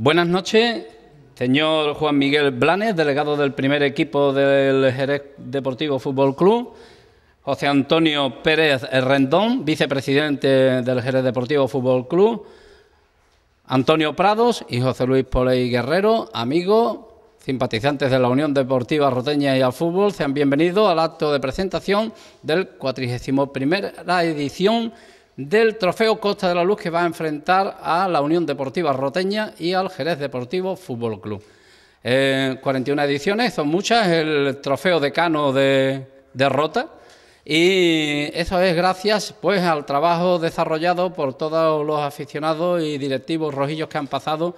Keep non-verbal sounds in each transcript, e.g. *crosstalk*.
Buenas noches, señor Juan Miguel Blanes, delegado del primer equipo del Jerez Deportivo Fútbol Club. José Antonio Pérez Rendón, vicepresidente del Jerez Deportivo Fútbol Club. Antonio Prados y José Luis Poley Guerrero, amigos, simpatizantes de la Unión Deportiva Roteña y al Fútbol, sean bienvenidos al acto de presentación del 41 edición del Trofeo Costa de la Luz que va a enfrentar a la Unión Deportiva Roteña y al Jerez Deportivo Fútbol Club. 41 eh, ediciones, son muchas, el Trofeo Decano de, Rota y eso es gracias pues al trabajo desarrollado por todos los aficionados y directivos rojillos que han pasado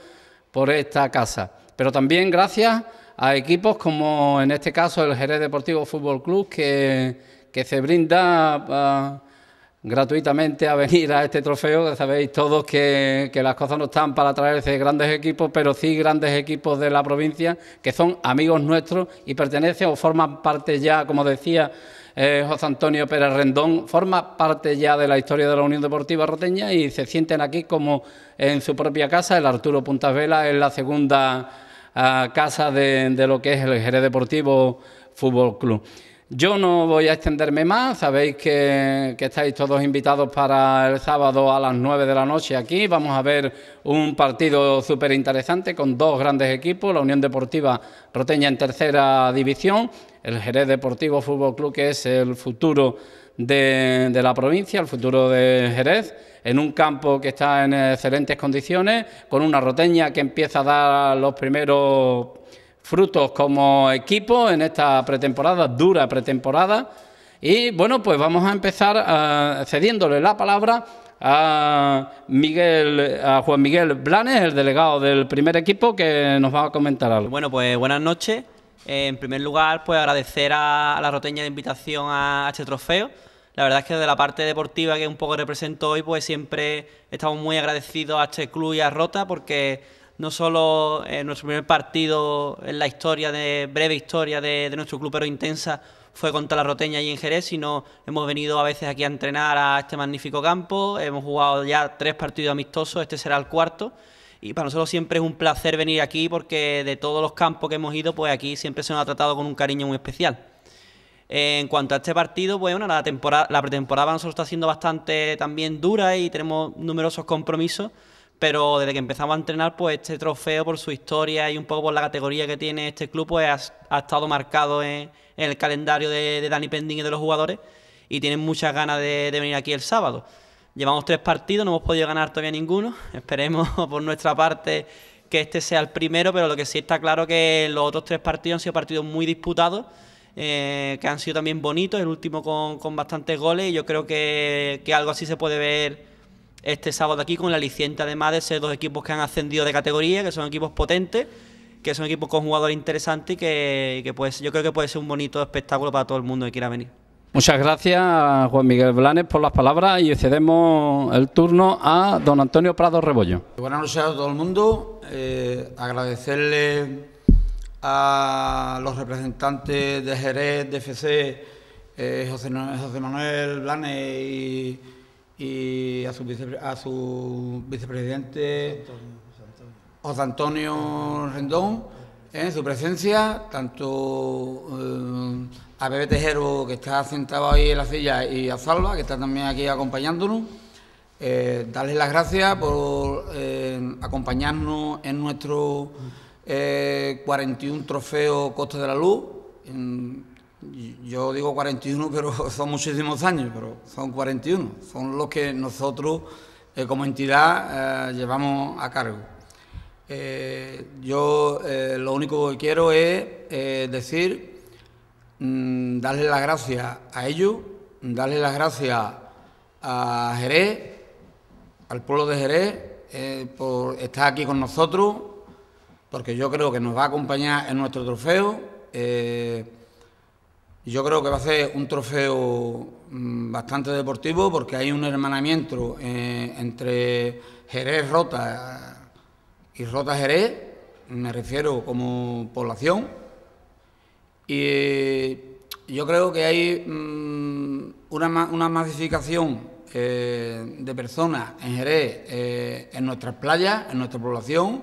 por esta casa, pero también gracias a equipos como en este caso el Jerez Deportivo Fútbol Club que, se brinda... Ah, gratuitamente a venir a este trofeo. Sabéis todos que, las cosas no están para traerse grandes equipos, pero sí grandes equipos de la provincia que son amigos nuestros y pertenecen o forman parte ya, como decía eh, José Antonio Pérez Rendón, forma parte ya de la historia de la Unión Deportiva Roteña y se sienten aquí como en su propia casa. El Arturo Puntas Vela es la segunda ah, casa de, de lo que es el Jerez Deportivo Fútbol Club. Yo no voy a extenderme más, sabéis que, estáis todos invitados para el sábado a las 9 de la noche aquí. Vamos a ver un partido súper interesante con dos grandes equipos, la Unión Deportiva Roteña en tercera división, el Jerez Deportivo Fútbol Club que es el futuro de, de la provincia, el futuro de Jerez, en un campo que está en excelentes condiciones, con una Roteña que empieza a dar los primeros frutos como equipo en esta pretemporada, dura pretemporada. Y bueno, pues vamos a empezar eh, cediéndole la palabra a Miguel, a Juan Miguel Blanes, el delegado del primer equipo, que nos va a comentar algo. Bueno, pues buenas noches. Eh, en primer lugar, pues agradecer a, la Roteña de invitación a, a este trofeo. La verdad es que de la parte deportiva que un poco represento hoy, pues siempre estamos muy agradecidos a este club y a Rota porque no solo en nuestro primer partido en la historia de breve historia de, nuestro club pero intensa fue contra la Roteña y en Jerez, sino hemos venido a veces aquí a entrenar a este magnífico campo, hemos jugado ya tres partidos amistosos, este será el cuarto y para nosotros siempre es un placer venir aquí porque de todos los campos que hemos ido, pues aquí siempre se nos ha tratado con un cariño muy especial. En cuanto a este partido, pues, bueno, la, temporada, la pretemporada para está siendo bastante también dura y tenemos numerosos compromisos pero desde que empezamos a entrenar, pues este trofeo por su historia y un poco por la categoría que tiene este club, pues ha, estado marcado en, en, el calendario de, Dani Pending y de los jugadores y tienen muchas ganas de, venir aquí el sábado. Llevamos tres partidos, no hemos podido ganar todavía ninguno, *laughs* esperemos por nuestra parte que este sea el primero, pero lo que sí está claro que los otros tres partidos han sido partidos muy disputados. Eh, que han sido también bonitos, el último con, con bastantes goles y yo creo que, que algo así se puede ver este sábado aquí con la aliciente además de ser dos equipos que han ascendido de categoría, que son equipos potentes, que son equipos con jugadores interesantes y que, pues, yo creo que puede ser un bonito espectáculo para todo el mundo que quiera venir. Muchas gracias Juan Miguel Blanes por las palabras y cedemos el turno a don Antonio Prado Rebollo. Buenas noches a todo el mundo, eh, agradecerle a los representantes de Jerez, de FC, eh, José Manuel Blanes y y a su, vicepresidente José Antonio, Rendón, en eh, su presencia, tanto eh, a Bebe Tejero, que está sentado ahí en la silla, y a Salva, que está también aquí acompañándonos. Eh, darles las gracias por acompañarnos en nuestro 41 Trofeo Costa de la Luz. En, yo digo 41, pero *laughs* son muchísimos años, pero son 41. Son los que nosotros eh, como entidad eh, llevamos a cargo. Eh, yo lo único que quiero es decir, mm, darle las gracias a ellos, darle las gracias a Jerez, al pueblo de Jerez, por estar aquí con nosotros, porque yo creo que nos va a acompañar en nuestro trofeo. Yo creo que va a ser un trofeo mm, bastante deportivo porque hay un hermanamiento eh, entre Jerez Rota y Rota Jerez, me refiero como población, y eh, yo creo que hay mm, una, masificación eh, de personas en Jerez, en nuestras playas, en nuestra población,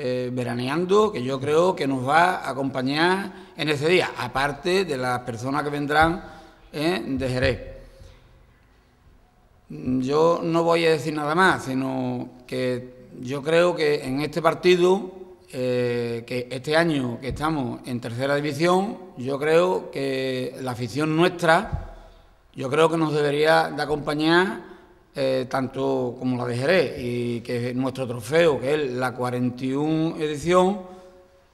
eh, veraneando que yo creo que nos va a acompañar en ese día, aparte de las personas que vendrán eh, de Jerez. Mm, yo no voy a decir nada más, sino que yo creo que en este partido, eh, que este año que estamos en tercera división, yo creo que la afición nuestra, yo creo que nos debería de acompañar eh, tanto como la de y que nuestro trofeo, que es la 41 edición,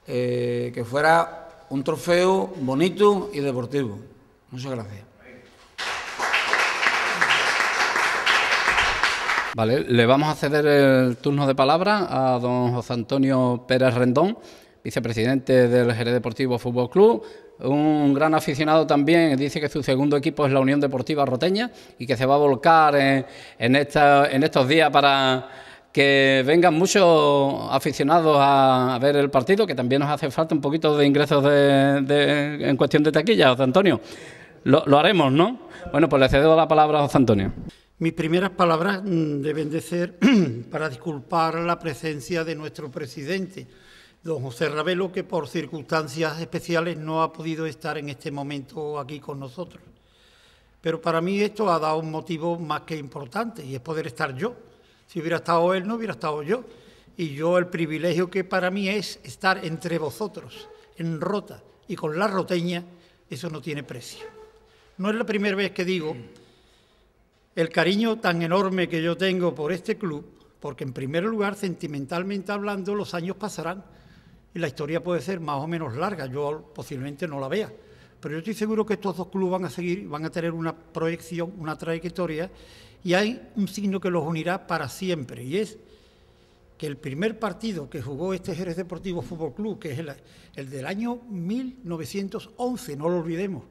eh, que fuera un trofeo bonito y deportivo. Muchas gracias. Vale, le vamos a ceder el turno de palabra a don José Antonio Pérez Rendón vicepresidente del Jerez Deportivo Fútbol Club, un gran aficionado también, dice que su segundo equipo es la Unión Deportiva Roteña y que se va a volcar en, estos días para que vengan muchos aficionados a, ver el partido, que también nos hace falta un poquito de ingresos en cuestión de taquilla, José Antonio. Lo, lo, haremos, ¿no? Bueno, pues le cedo la palabra a José Antonio. Mis primeras palabras mm, deben de ser *clears throat* para disculpar la presencia de nuestro presidente don José Ravelo, que por circunstancias especiales no ha podido estar en este momento aquí con nosotros. Pero para mí esto ha dado un motivo más que importante y es poder estar yo. Si hubiera estado él, no hubiera estado yo. Y yo el privilegio que para mí es estar entre vosotros, en Rota y con la roteña, eso no tiene precio. No es la primera vez que digo el cariño tan enorme que yo tengo por este club, porque en primer lugar, sentimentalmente hablando, los años pasarán, y la historia puede ser más o menos larga, yo posiblemente no la vea. Pero yo estoy seguro que estos dos clubes van a seguir, van a tener una proyección, una trayectoria, y hay un signo que los unirá para siempre, y es que el primer partido que jugó este Jerez Deportivo Fútbol Club, que es el, del año 1911, no lo olvidemos,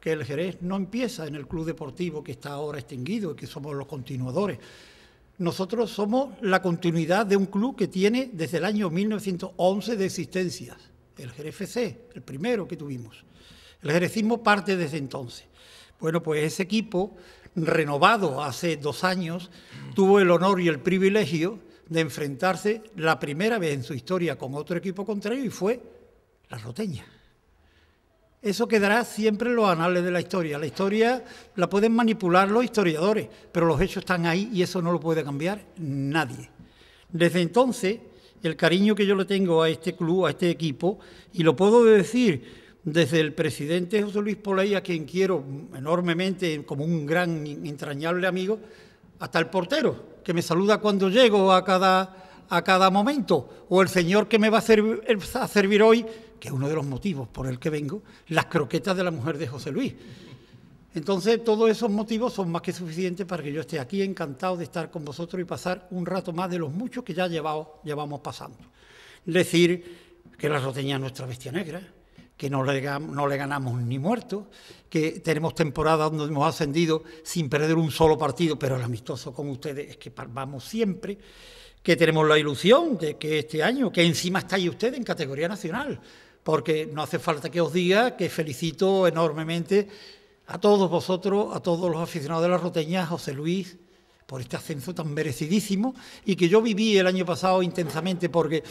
que el Jerez no empieza en el club deportivo que está ahora extinguido y que somos los continuadores, nosotros somos la continuidad de un club que tiene desde el año 1911 de existencias, el GFC, el primero que tuvimos. El jerecismo parte desde entonces. Bueno, pues ese equipo, renovado hace dos años, tuvo el honor y el privilegio de enfrentarse la primera vez en su historia con otro equipo contrario y fue la Roteña eso quedará siempre en los anales de la historia. La historia la pueden manipular los historiadores, pero los hechos están ahí y eso no lo puede cambiar nadie. Desde entonces, el cariño que yo le tengo a este club, a este equipo, y lo puedo decir desde el presidente José Luis Poley, a quien quiero enormemente como un gran, entrañable amigo, hasta el portero, que me saluda cuando llego a cada a cada momento, o el Señor que me va eh, a, servir, hoy, que es uno de los motivos por el que vengo, las croquetas de la mujer de José Luis. Entonces, todos esos motivos son más que suficientes para que yo esté aquí encantado de estar con vosotros y pasar un rato más de los muchos que ya llevamos pasando. Decir que la roteña es nuestra bestia negra, que no le, no le ganamos ni muerto que tenemos temporadas donde hemos ascendido sin perder un solo partido, pero el amistoso con ustedes es que vamos siempre, que tenemos la ilusión de que este año, que encima estáis usted en categoría nacional, porque no hace falta que os diga que felicito enormemente a todos vosotros, a todos los aficionados de la Roteña... José Luis, por este ascenso tan merecidísimo y que yo viví el año pasado intensamente, porque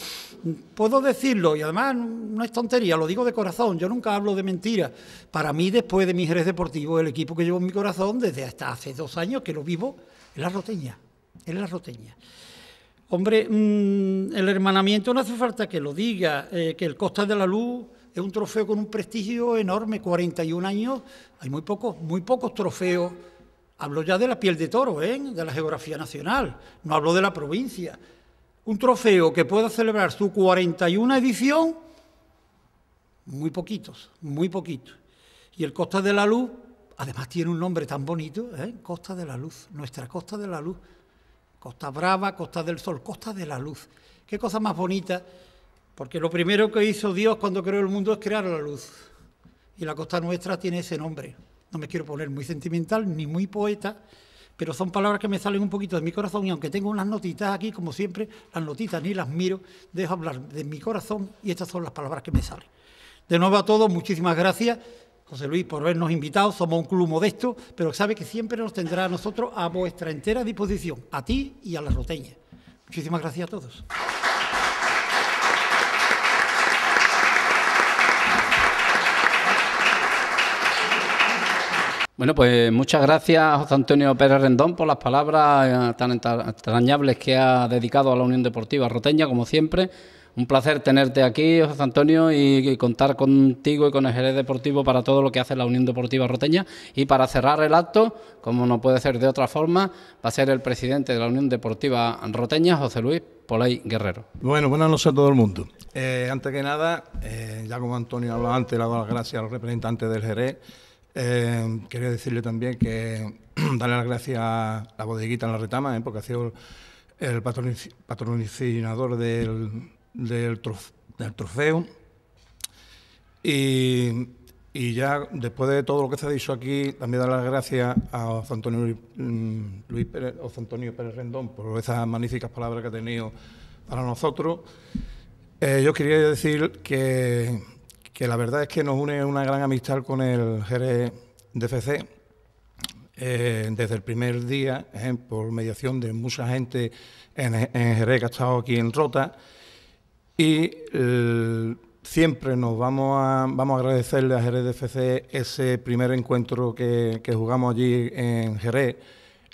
puedo decirlo, y además no es tontería, lo digo de corazón, yo nunca hablo de mentira... Para mí, después de mi Jerez Deportivo, el equipo que llevo en mi corazón desde hasta hace dos años que lo vivo, es la roteña, es la roteña. Hombre, mm, el hermanamiento no hace falta que lo diga, eh, que el Costa de la Luz es un trofeo con un prestigio enorme, 41 años, hay muy pocos, muy pocos trofeos. Hablo ya de la piel de toro, ¿eh? de la geografía nacional, no hablo de la provincia. Un trofeo que pueda celebrar su 41 edición, muy poquitos, muy poquitos. Y el Costa de la Luz, además tiene un nombre tan bonito, ¿eh? Costa de la Luz, nuestra Costa de la Luz. Costa Brava, Costa del Sol, Costa de la Luz. Qué cosa más bonita, porque lo primero que hizo Dios cuando creó el mundo es crear la luz. Y la costa nuestra tiene ese nombre. No me quiero poner muy sentimental ni muy poeta, pero son palabras que me salen un poquito de mi corazón y aunque tengo unas notitas aquí, como siempre, las notitas ni las miro, dejo hablar de mi corazón y estas son las palabras que me salen. De nuevo a todos, muchísimas gracias. José Luis, por vernos invitados. Somos un club modesto, pero sabe que siempre nos tendrá a nosotros a vuestra entera disposición, a ti y a la roteña. Muchísimas gracias a todos. Bueno, pues muchas gracias, José Antonio Pérez Rendón, por las palabras eh, tan extrañables que ha dedicado a la Unión Deportiva Roteña, como siempre. Un placer tenerte aquí, José Antonio, y contar contigo y con el Jerez Deportivo para todo lo que hace la Unión Deportiva Roteña. Y para cerrar el acto, como no puede ser de otra forma, va a ser el presidente de la Unión Deportiva Roteña, José Luis Polay Guerrero. Bueno, buenas noches a todo el mundo. Eh, antes que nada, eh, ya como Antonio hablaba antes, le doy las gracias al representante del Jerez. Eh, quería decirle también que *clears throat* darle las gracias a la bodeguita en la retama, porque ha sido el patrocinador del del, trofeo. Y, ya después de todo lo que se ha dicho aquí, también dar las gracias a José Antonio, mm, Pérez, Rendón por esas magníficas palabras que ha tenido para nosotros. Eh, yo quería decir que, que, la verdad es que nos une una gran amistad con el Jerez DFC. Eh, desde el primer día, eh, por mediación de mucha gente en, en Jerez que ha estado aquí en Rota, y eh, siempre nos vamos a, vamos a agradecerle a Jerez FC ese primer encuentro que, jugamos allí en Jerez,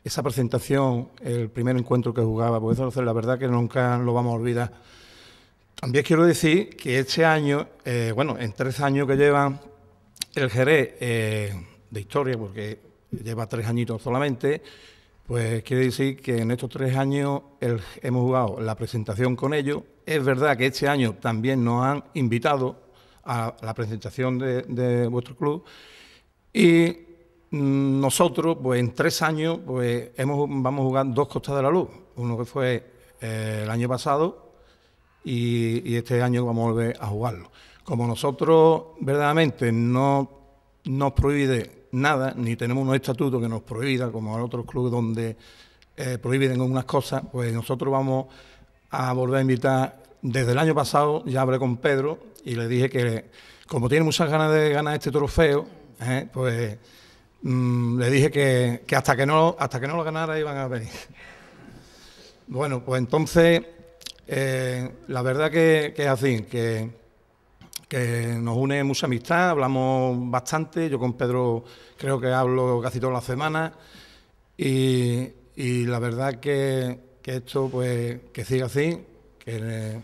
esa presentación, el primer encuentro que jugaba, por pues eso la verdad que nunca lo vamos a olvidar. También quiero decir que este año, eh, bueno, en tres años que lleva el Jerez eh, de historia, porque lleva tres añitos solamente, pues quiere decir que en estos tres años hemos jugado la presentación con ellos. Es verdad que este año también nos han invitado a la presentación de, vuestro club y nosotros, pues en tres años, pues hemos, vamos a jugar dos costas de la luz. Uno que fue eh, el año pasado y, y, este año vamos a volver a jugarlo. Como nosotros verdaderamente no nos prohíbe nada, ni tenemos un estatuto que nos prohíba, como en otros clubes donde eh, prohíben unas cosas, pues nosotros vamos a volver a invitar. Desde el año pasado ya hablé con Pedro y le dije que, como tiene muchas ganas de ganar este trofeo, ¿eh? pues mm, le dije que, hasta que no hasta que no lo ganara iban a venir. bueno, pues entonces eh, la verdad que, que es así, que que nos une mucha amistad, hablamos bastante, yo con Pedro creo que hablo casi todas las semanas y, la verdad que, esto pues que siga así, que,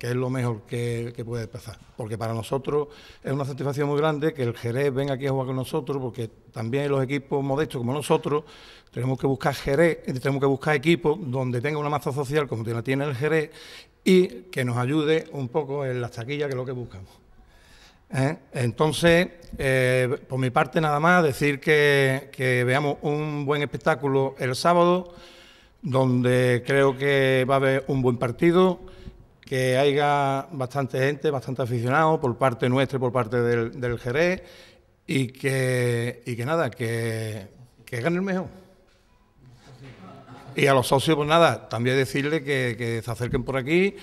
es lo mejor que, puede pasar, porque para nosotros es una satisfacción muy grande que el Jerez venga aquí a jugar con nosotros, porque también los equipos modestos como nosotros tenemos que buscar Jerez, tenemos que buscar equipos donde tenga una masa social como la tiene el Jerez y que nos ayude un poco en las taquillas, que es lo que buscamos. ¿Eh? Entonces, eh, por mi parte nada más, decir que, veamos un buen espectáculo el sábado, donde creo que va a haber un buen partido, que haya bastante gente, bastante aficionado por parte nuestra y por parte del, del Jerez, y que, que nada, que, que gane el mejor. Y a los socios, pues nada, también decirle que, se acerquen por aquí,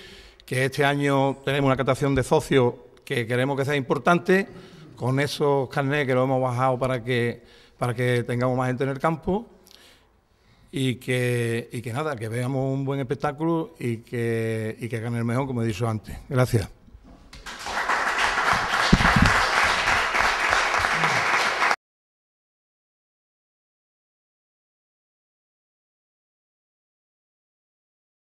que este año tenemos una catación de socios que queremos que sea importante, con esos carnets que lo hemos bajado para que, para que tengamos más gente en el campo y que, nada, que veamos un buen espectáculo y que, y que el mejor, como he dicho antes. Gracias.